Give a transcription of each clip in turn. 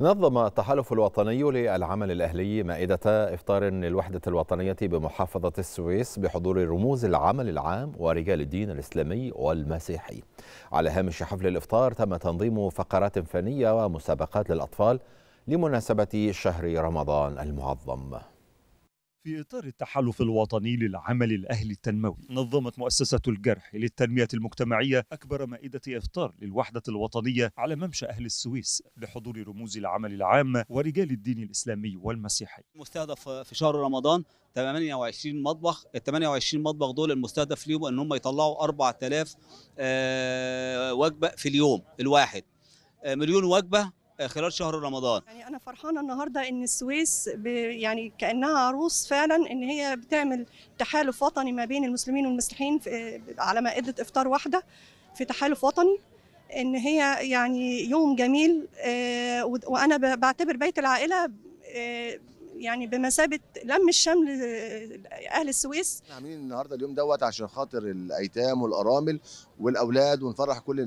نظم التحالف الوطني للعمل الأهلي مائدة إفطار للوحدة الوطنية بمحافظة السويس بحضور رموز العمل العام ورجال الدين الإسلامي والمسيحي على هامش حفل الإفطار تم تنظيم فقرات فنية ومسابقات للأطفال لمناسبة شهر رمضان المعظم في إطار التحالف الوطني للعمل الأهلي التنموي نظمت مؤسسة الجرح للتنمية المجتمعية أكبر مائدة إفطار للوحدة الوطنية على ممشى أهل السويس بحضور رموز العمل العام ورجال الدين الإسلامي والمسيحي مستهدف في شهر رمضان 28 مطبخ ال 28 مطبخ دول المستهدف ليهم ان هم يطلعوا 4000 آه، وجبه في اليوم الواحد آه، مليون وجبه خلال شهر رمضان يعني انا فرحانه النهارده ان السويس يعني كانها عروس فعلا ان هي بتعمل تحالف وطني ما بين المسلمين والمسيحيين على مائده افطار واحده في تحالف وطني ان هي يعني يوم جميل آه، وانا بعتبر بيت العائله آه، يعني بمثابه لم الشمل اهل السويس احنا عاملين النهارده اليوم دوت عشان خاطر الايتام والارامل والاولاد ونفرح كل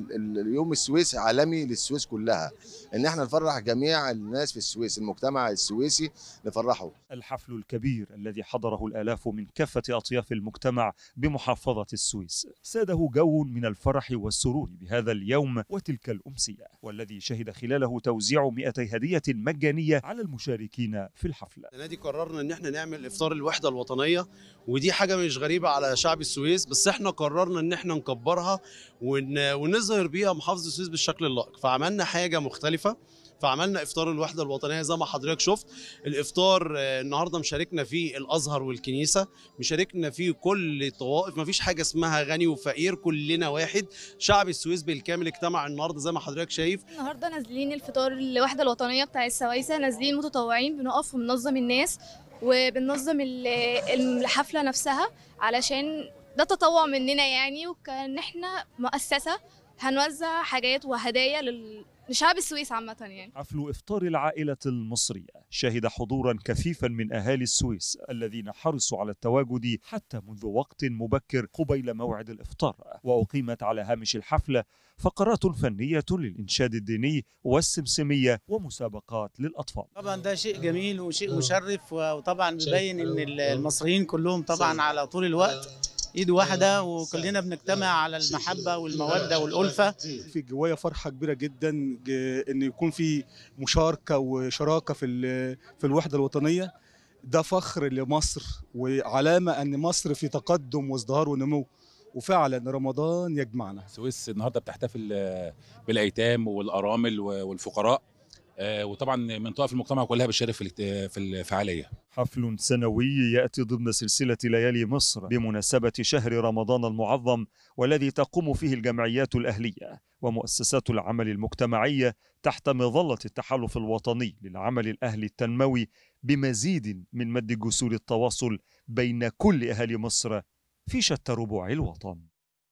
اليوم السويسي عالمي للسويس كلها ان احنا نفرح جميع الناس في السويس المجتمع السويسي نفرحه الحفل الكبير الذي حضره الالاف من كافه اطياف المجتمع بمحافظه السويس ساده جو من الفرح والسرور بهذا اليوم وتلك الامسيه والذي شهد خلاله توزيع 200 هديه مجانيه على المشاركين في الحفله السنه دي قررنا ان احنا نعمل افطار الوحده الوطنيه ودي حاجه مش غريبه على شعب السويس بس احنا قررنا ان احنا نكبرها ون... ونظهر بيها محافظه سويس بالشكل اللائق فعملنا حاجه مختلفه فعملنا افطار الوحده الوطنيه زي ما حضرتك شفت الافطار آه، النهارده مشاركنا فيه الازهر والكنيسه مشاركنا فيه كل الطوائف مفيش حاجه اسمها غني وفقير كلنا واحد شعب السويس بالكامل اجتمع النهارده زي ما حضرتك شايف النهارده نازلين الفطار الوحده الوطنيه بتاع السويسه نازلين متطوعين بنقف وبننظم الناس وبننظم الحفله نفسها علشان ده تطوع مننا يعني وكان احنا مؤسسه هنوزع حاجات وهدايا لل... لشعب السويس عامة يعني حفل إفطار العائلة المصرية شهد حضورا كثيفا من أهالي السويس الذين حرصوا على التواجد حتى منذ وقت مبكر قبيل موعد الإفطار وأقيمت على هامش الحفلة فقرات فنية للإنشاد الديني والسمسمية ومسابقات للأطفال طبعا ده شيء جميل وشيء آه. مشرف وطبعا يبين أن آه. المصريين كلهم طبعا على طول الوقت آه. ايد واحده وكلنا بنجتمع على المحبه والموده والالفه في جوايا فرحه كبيره جدا ان يكون في مشاركه وشراكه في في الوحده الوطنيه ده فخر لمصر وعلامه ان مصر في تقدم وازدهار ونمو وفعلا رمضان يجمعنا سويس النهارده بتحتفل بالايتام والارامل والفقراء آه، وطبعا من طائف المجتمع كلها بتشارك آه، في الفعاليه حفل سنوي ياتي ضمن سلسله ليالي مصر بمناسبه شهر رمضان المعظم والذي تقوم فيه الجمعيات الاهليه ومؤسسات العمل المجتمعيه تحت مظله التحالف الوطني للعمل الاهلي التنموي بمزيد من مد جسور التواصل بين كل اهالي مصر في شتى ربوع الوطن